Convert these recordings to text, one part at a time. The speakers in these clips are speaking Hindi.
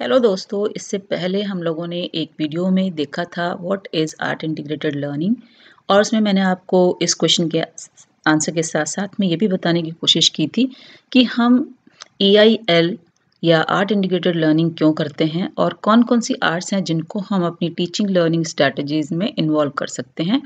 हेलो दोस्तों इससे पहले हम लोगों ने एक वीडियो में देखा था what is art integrated learning और उसमें मैंने आपको इस क्वेश्चन के आंसर के साथ साथ में ये भी बताने की कोशिश की थी कि हम ए या आर्ट इंटीग्रेटेड लर्निंग क्यों करते हैं और कौन कौन सी आर्ट्स हैं जिनको हम अपनी टीचिंग लर्निंग स्ट्रेटजीज में इन्वॉल्व कर सकते हैं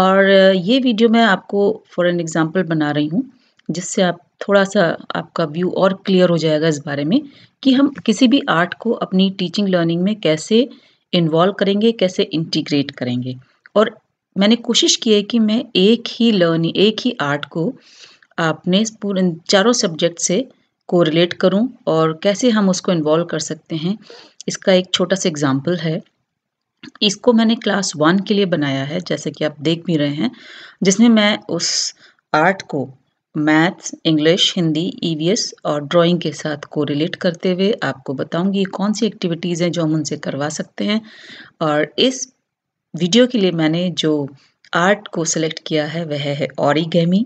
और ये वीडियो मैं आपको फॉर एन एग्ज़ाम्पल बना रही हूँ जिससे आप थोड़ा सा आपका व्यू और क्लियर हो जाएगा इस बारे में कि हम किसी भी आर्ट को अपनी टीचिंग लर्निंग में कैसे इन्वॉल्व करेंगे कैसे इंटीग्रेट करेंगे और मैंने कोशिश की है कि मैं एक ही लर्निंग एक ही आर्ट को आपने पूरे चारों सब्जेक्ट से कोरिलेट करूं और कैसे हम उसको इन्वॉल्व कर सकते हैं इसका एक छोटा सा एग्जाम्पल है इसको मैंने क्लास वन के लिए बनाया है जैसे कि आप देख भी रहे हैं जिसमें मैं उस आर्ट को maths English Hindi EVS e और ड्राइंग के साथ कोरिलेट करते हुए आपको बताऊंगी कौन सी एक्टिविटीज़ हैं जो हम उनसे करवा सकते हैं और इस वीडियो के लिए मैंने जो आर्ट को सिलेक्ट किया है वह है ऑरीगेमी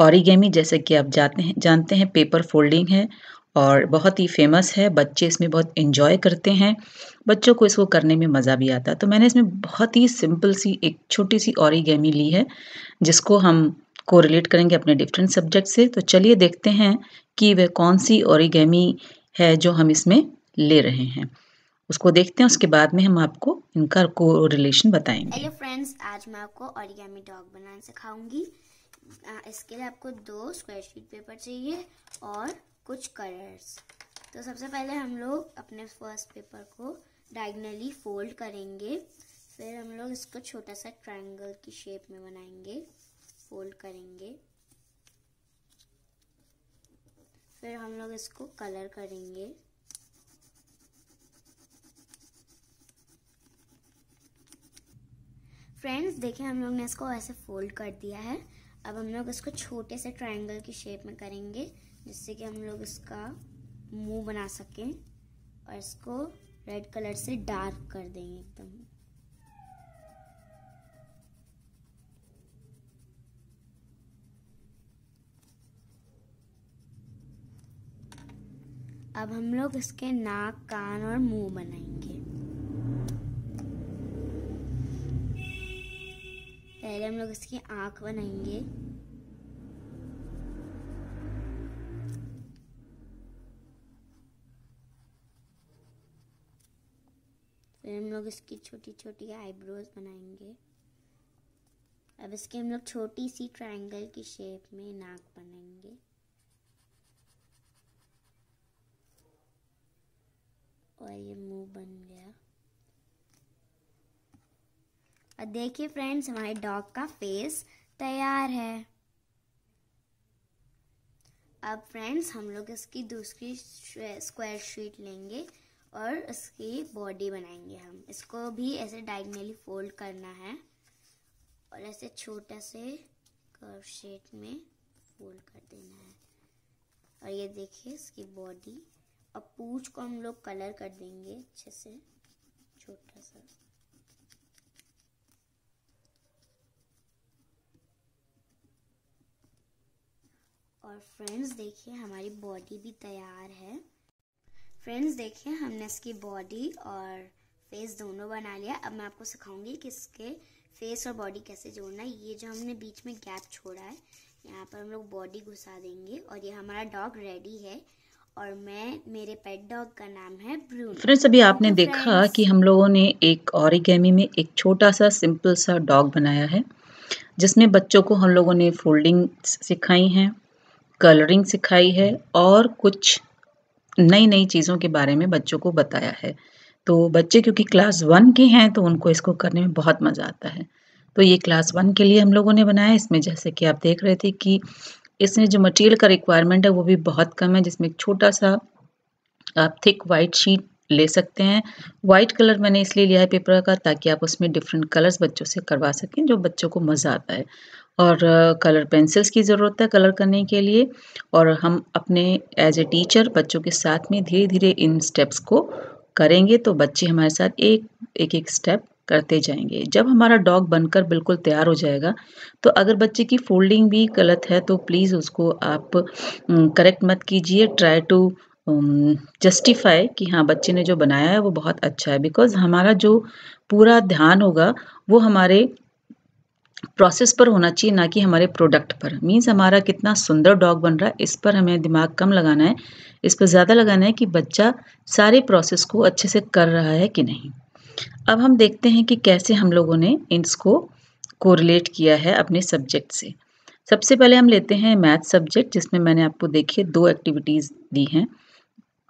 ऑरीगेमी जैसे कि आप जाते हैं जानते हैं पेपर फोल्डिंग है और बहुत ही फेमस है बच्चे इसमें बहुत इन्जॉय करते हैं बच्चों को इसको करने में मज़ा भी आता है तो मैंने इसमें बहुत ही सिंपल सी एक छोटी सी ऑरीगेमी ली है जिसको हम को रिलेट करेंगे अपने डिफरेंट सब्जेक्ट से तो चलिए देखते हैं कि वह कौन सी ओरिगेमी है जो हम इसमें ले रहे हैं उसको देखते हैं उसके बाद में हम आपको इनका को रिलेशन बताएंगे हेलो फ्रेंड्स आज मैं आपको ओरिगामी डॉग बनाना सिखाऊंगी इसके लिए आपको दो स्क्वायर शीट पेपर चाहिए और कुछ कलर्स तो सबसे पहले हम लोग अपने फर्स्ट पेपर को डायगनली फोल्ड करेंगे फिर हम लोग इसको छोटा सा ट्रायंगल की शेप में बनाएंगे फोल्ड करेंगे फिर हम लोग इसको कलर करेंगे फ्रेंड्स देखिए हम लोग ने इसको ऐसे फोल्ड कर दिया है अब हम लोग इसको छोटे से ट्रायंगल की शेप में करेंगे जिससे कि हम लोग इसका मुंह बना सकें और इसको रेड कलर से डार्क कर देंगे एकदम अब हम लोग इसके नाक कान और मुंह बनाएंगे पहले हम लोग इसकी आंख बनाएंगे फिर हम लोग इसकी छोटी छोटी आईब्रोज बनाएंगे अब इसके हम लोग छोटी सी ट्रायंगल की शेप में नाक बनाएंगे और ये मुंह बन गया और देखिए फ्रेंड्स हमारे डॉग का फेस तैयार है अब फ्रेंड्स हम लोग इसकी दूसरी स्क्वायर शीट लेंगे और इसकी बॉडी बनाएंगे हम इसको भी ऐसे डायगनली फोल्ड करना है और ऐसे छोटा से कर्व शेप में फोल्ड कर देना है और ये देखिए इसकी बॉडी अब पूछ को हम लोग कलर कर देंगे अच्छे से छोटा सा और फ्रेंड्स देखिए हमारी बॉडी भी तैयार है फ्रेंड्स देखिए हमने इसकी बॉडी और फेस दोनों बना लिया अब मैं आपको सिखाऊंगी कि इसके फेस और बॉडी कैसे जोड़ना है ये जो हमने बीच में गैप छोड़ा है यहाँ पर हम लोग बॉडी घुसा देंगे और ये हमारा डॉग रेडी है और मैं मेरे पेट डॉग का नाम है ब्रूनो फ्रेंड्स अभी आपने तो देखा कि हम लोगों ने एक और में एक छोटा सा सिंपल सा डॉग बनाया है जिसमें बच्चों को हम लोगों ने फोल्डिंग सिखाई हैं कलरिंग सिखाई है और कुछ नई नई चीज़ों के बारे में बच्चों को बताया है तो बच्चे क्योंकि क्लास वन के हैं तो उनको इसको करने में बहुत मज़ा आता है तो ये क्लास वन के लिए हम लोगों ने बनाया इसमें जैसे कि आप देख रहे थे कि इसमें जो मटेरियल का रिक्वायरमेंट है वो भी बहुत कम है जिसमें एक छोटा सा आप थिक वाइट शीट ले सकते हैं वाइट कलर मैंने इसलिए लिया है पेपर का ताकि आप उसमें डिफरेंट कलर्स बच्चों से करवा सकें जो बच्चों को मज़ा आता है और कलर पेंसिल्स की ज़रूरत है कलर करने के लिए और हम अपने एज ए टीचर बच्चों के साथ में धीरे धीरे इन स्टेप्स को करेंगे तो बच्चे हमारे साथ एक एक, एक स्टेप करते जाएंगे जब हमारा डॉग बनकर बिल्कुल तैयार हो जाएगा तो अगर बच्चे की फोल्डिंग भी गलत है तो प्लीज़ उसको आप करेक्ट मत कीजिए ट्राई टू जस्टिफाई कि हाँ बच्चे ने जो बनाया है वो बहुत अच्छा है बिकॉज हमारा जो पूरा ध्यान होगा वो हमारे प्रोसेस पर होना चाहिए ना कि हमारे प्रोडक्ट पर मीन्स हमारा कितना सुंदर डॉग बन रहा है इस पर हमें दिमाग कम लगाना है इस पर ज़्यादा लगाना है कि बच्चा सारे प्रोसेस को अच्छे से कर रहा है कि नहीं अब हम देखते हैं कि कैसे हम लोगों ने इसको कोरिलेट किया है अपने सब्जेक्ट से सबसे पहले हम लेते हैं मैथ सब्जेक्ट जिसमें मैंने आपको देखिए दो एक्टिविटीज़ दी हैं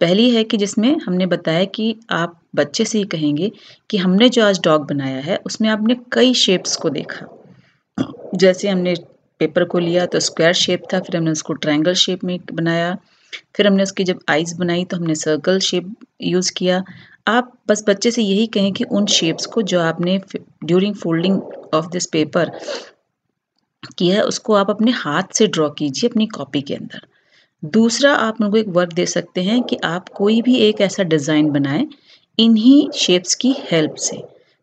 पहली है कि जिसमें हमने बताया कि आप बच्चे से ही कहेंगे कि हमने जो आज डॉग बनाया है उसमें आपने कई शेप्स को देखा जैसे हमने पेपर को लिया तो स्क्वायर शेप था फिर हमने उसको ट्रायंगल शेप में बनाया फिर हमने उसकी जब आइज़ बनाई तो हमने सर्कल शेप यूज़ किया आप बस बच्चे से यही कहें कि उन शेप्स को जो आपने during folding of this paper किया है उसको आप अपने हाथ से ड्रॉ कीजिए अपनी कॉपी के अंदर दूसरा आप उनको एक वर्क दे सकते हैं कि आप कोई भी एक ऐसा डिज़ाइन बनाएं इन्हीं शेप्स की हेल्प से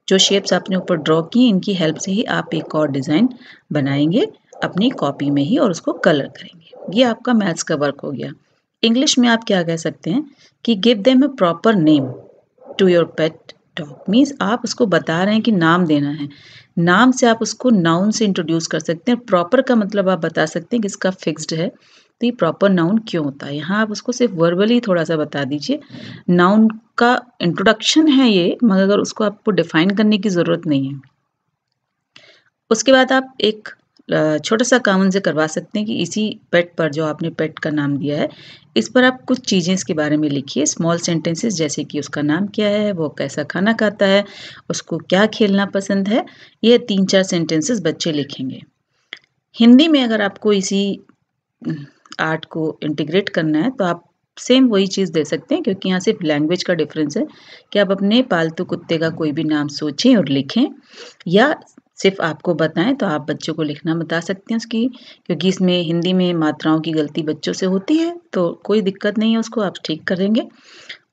जो शेप्स आपने ऊपर ड्रॉ की इनकी हेल्प से ही आप एक और डिज़ाइन बनाएंगे अपनी कॉपी में ही और उसको कलर करेंगे ये आपका मैथ्स का वर्क हो गया इंग्लिश में आप क्या कह सकते हैं कि give them a proper name to your pet dog means आप उसको बता रहे हैं कि नाम देना है नाम से आप उसको नाउन से इंट्रोड्यूस कर सकते हैं प्रॉपर का मतलब आप बता सकते हैं कि इसका फिक्स्ड है तो ये प्रॉपर नाउन क्यों होता है यहाँ आप उसको सिर्फ वर्बली थोड़ा सा बता दीजिए नाउन का इंट्रोडक्शन है ये मगर अगर उसको आपको डिफाइन करने की ज़रूरत नहीं है उसके बाद आप एक छोटा सा काम उनसे करवा सकते हैं कि इसी पेट पर जो आपने पेट का नाम दिया है इस पर आप कुछ चीज़ें इसके बारे में लिखिए स्मॉल सेंटेंसेस जैसे कि उसका नाम क्या है वो कैसा खाना खाता है उसको क्या खेलना पसंद है ये तीन चार सेंटेंसेस बच्चे लिखेंगे हिंदी में अगर आपको इसी आर्ट हम्म, को इंटीग्रेट करना है तो आप सेम वही चीज़ दे सकते हैं क्योंकि यहाँ सिर्फ लैंग्वेज का डिफरेंस है कि आप अपने पालतू कुत्ते का कोई भी नाम सोचें और लिखें या सिर्फ आपको बताएं तो आप बच्चों को लिखना बता सकते हैं उसकी क्योंकि इसमें हिंदी में मात्राओं की गलती बच्चों से होती है तो कोई दिक्कत नहीं है उसको आप ठीक करेंगे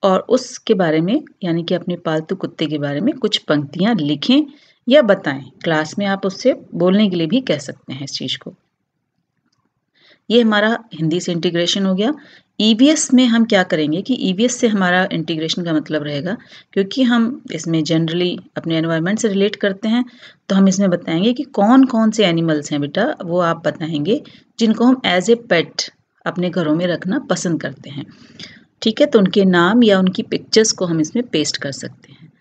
और उसके बारे में यानी कि अपने पालतू कुत्ते के बारे में कुछ पंक्तियाँ लिखें या बताएं क्लास में आप उससे बोलने के लिए भी कह सकते हैं इस चीज़ को ये हमारा हिंदी से इंटीग्रेशन हो गया ईवीएस e में हम क्या करेंगे कि ईवीएस e से हमारा इंटीग्रेशन का मतलब रहेगा क्योंकि हम इसमें जनरली अपने एनवायरनमेंट से रिलेट करते हैं तो हम इसमें बताएंगे कि कौन कौन से एनिमल्स हैं बेटा वो आप बताएंगे जिनको हम एज ए पेट अपने घरों में रखना पसंद करते हैं ठीक है तो उनके नाम या उनकी पिक्चर्स को हम इसमें पेस्ट कर सकते हैं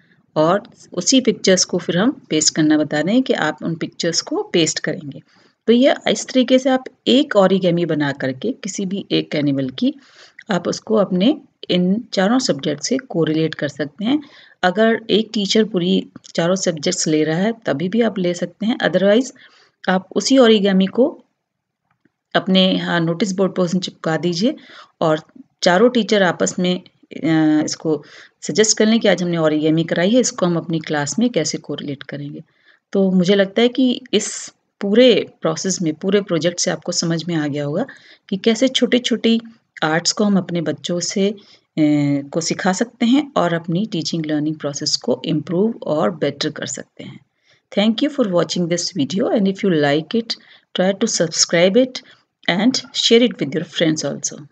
और उसी पिक्चर्स को फिर हम पेस्ट करना बता दें कि आप उन पिक्चर्स को पेस्ट करेंगे तो ये इस तरीके से आप एक ऑरिगेमी बना करके किसी भी एक एनिमल की आप उसको अपने इन चारों सब्जेक्ट से कोरिलेट कर सकते हैं अगर एक टीचर पूरी चारों सब्जेक्ट्स ले रहा है तभी भी आप ले सकते हैं अदरवाइज़ आप उसी ऑरिगेमी को अपने यहाँ नोटिस बोर्ड पर उसमें चिपका दीजिए और चारों टीचर आपस में इसको सजेस्ट कर लें कि आज हमने ऑरिगेमी कराई है इसको हम अपनी क्लास में कैसे कोरिलेट करेंगे तो मुझे लगता है कि इस पूरे प्रोसेस में पूरे प्रोजेक्ट से आपको समझ में आ गया होगा कि कैसे छोटी छोटी आर्ट्स को हम अपने बच्चों से ए, को सिखा सकते हैं और अपनी टीचिंग लर्निंग प्रोसेस को इम्प्रूव और बेटर कर सकते हैं thank you for watching this video and if you like it try to subscribe it and share it with your friends also